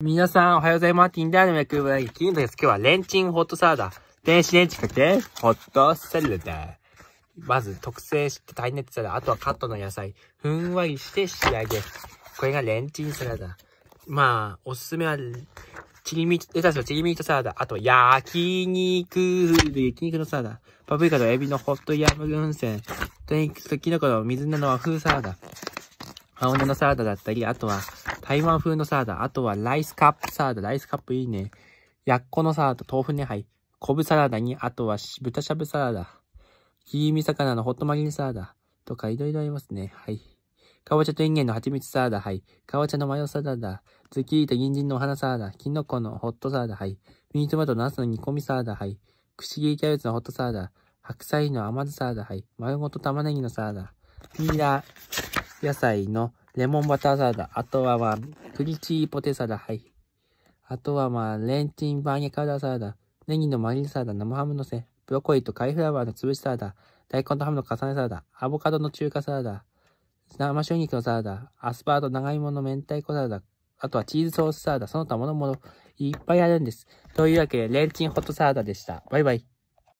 皆さん、おはようございます。インダーの脈部キンです。今日はレンチンホットサラダ。電子レンチかけて、ホットサラダ。まず、特製して耐熱サラダ。あとはカットの野菜。ふんわりして仕上げ。これがレンチンサラダ。まあ、おすすめは、チリミート、レタスのチリミートサラダ。あと、焼肉、焼肉のサラダ。パプリカとエビのホットヤム軍船。と、キノコの水菜の和風サラダ。青菜のサラダだったり、あとは、台湾風のサラダ、あとはライスカップサラダ、ライスカップいいね。やっこのサラダ、豆腐ね、はい。昆布サラダに、あとは豚しゃぶサラダ、黄身魚のホットマリンサラダとかいろいろありますね。はい。かぼちゃとインゲンの蜂蜜サラダ、はい。かぼちゃのマヨサラダ、ズッキーと人参のお花サラダ、キノコのホットサラダ、はい。ミニトマトのナスの煮込みサラダ、はい。くし切りキャベツのホットサラダ、白菜の甘酢サラダ、はい。丸ごと玉ねぎのサラダ、ピーラー野菜のレモンバターサラダ。あとはまあ、クリチーポテサラ。はい。あとはまあ、レンチンバーニャカウダサラダ。ネギのマリンサラダ。生ハムのせ。ブロッコリーとカイフラワーの潰しサラダ。大根とハムの重ねサラダ。アボカドの中華サラダ。生春肉のサラダ。アスパーと長芋の明太子サラダ。あとはチーズソースサラダ。その他ものもの、いっぱいあるんです。というわけで、レンチンホットサラダでした。バイバイ。